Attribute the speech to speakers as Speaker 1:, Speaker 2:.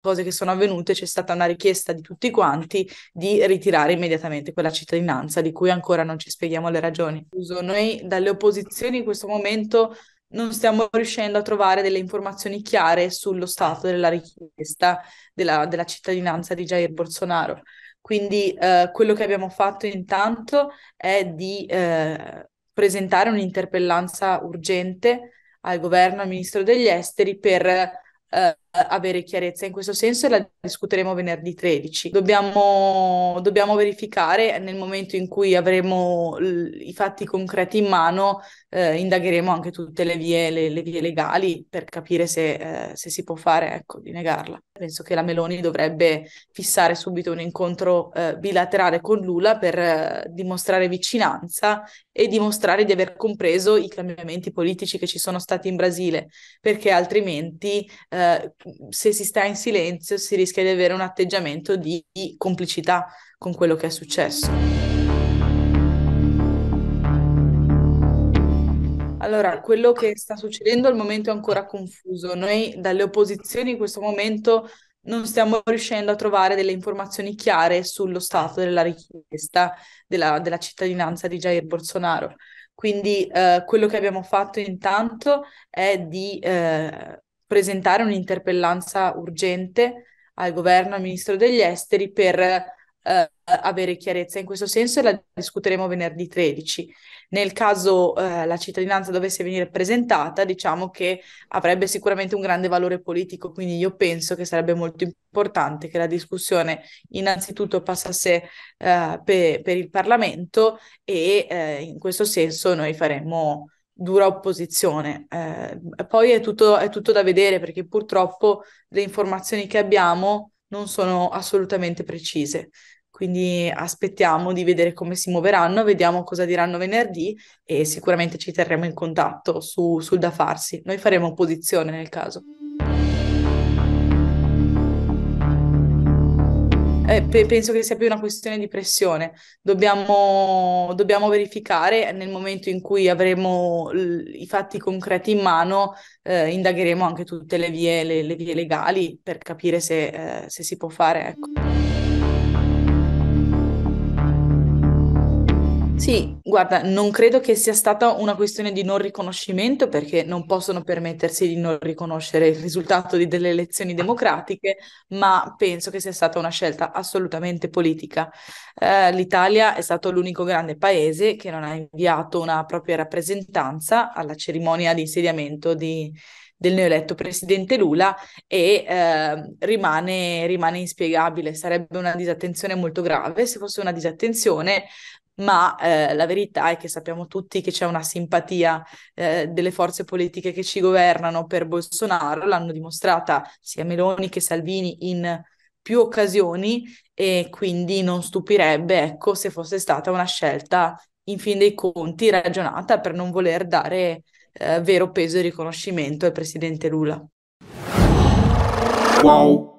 Speaker 1: cose che sono avvenute c'è stata una richiesta di tutti quanti di ritirare immediatamente quella cittadinanza di cui ancora non ci spieghiamo le ragioni. Noi dalle opposizioni in questo momento non stiamo riuscendo a trovare delle informazioni chiare sullo stato della richiesta della, della cittadinanza di Jair Bolsonaro. Quindi eh, quello che abbiamo fatto intanto è di eh, presentare un'interpellanza urgente al governo, al ministro degli esteri per eh, avere chiarezza in questo senso e la discuteremo venerdì 13. Dobbiamo, dobbiamo verificare nel momento in cui avremo l- i fatti concreti in mano, eh, indagheremo anche tutte le vie, le, le vie legali per capire se, eh, se, si può fare, ecco, di negarla. Penso che la Meloni dovrebbe fissare subito un incontro eh, bilaterale con Lula per eh, dimostrare vicinanza e dimostrare di aver compreso i cambiamenti politici che ci sono stati in Brasile, perché altrimenti eh, se si sta in silenzio si rischia di avere un atteggiamento di complicità con quello che è successo. Allora, quello che sta succedendo al momento è ancora confuso. Noi dalle opposizioni in questo momento non stiamo riuscendo a trovare delle informazioni chiare sullo stato della richiesta della, della cittadinanza di Jair Bolsonaro. Quindi eh, quello che abbiamo fatto intanto è di eh, presentare un'interpellanza urgente al governo, al ministro degli esteri per eh, avere chiarezza in questo senso e la discuteremo venerdì 13. Nel caso eh, la cittadinanza dovesse venire presentata, diciamo che avrebbe sicuramente un grande valore politico, quindi io penso che sarebbe molto importante che la discussione innanzitutto passasse eh, per, per il Parlamento e eh, in questo senso noi faremmo dura opposizione. Eh, poi è tutto, è tutto da vedere perché purtroppo le informazioni che abbiamo non sono assolutamente precise. Quindi aspettiamo di vedere come si muoveranno, vediamo cosa diranno venerdì e sicuramente ci terremo in contatto su, sul da farsi. Noi faremo opposizione nel caso. pe- penso che sia più una questione di pressione. Dobbiamo, dobbiamo verificare nel momento in cui avremo l- i fatti concreti in mano, eh, indagheremo anche tutte le vie, le, le vie legali per capire se, eh, se si può fare. Ecco. Sì, guarda, non credo che sia stata una questione di non riconoscimento perché non possono permettersi di non riconoscere il risultato di delle elezioni democratiche, ma penso che sia stata una scelta assolutamente politica. Eh, L'Italia è stato l'unico grande paese che non ha inviato una propria rappresentanza alla cerimonia di insediamento di, del neoeletto presidente Lula e eh, rimane, rimane, inspiegabile. Sarebbe una disattenzione molto grave se fosse una disattenzione ma eh, la verità è che sappiamo tutti che c'è una simpatia eh, delle forze politiche che ci governano per Bolsonaro, l'hanno dimostrata sia Meloni che Salvini in più occasioni e quindi non stupirebbe ecco, se fosse stata una scelta in fin dei conti ragionata per non voler dare eh, vero peso e riconoscimento al presidente Lula. Wow.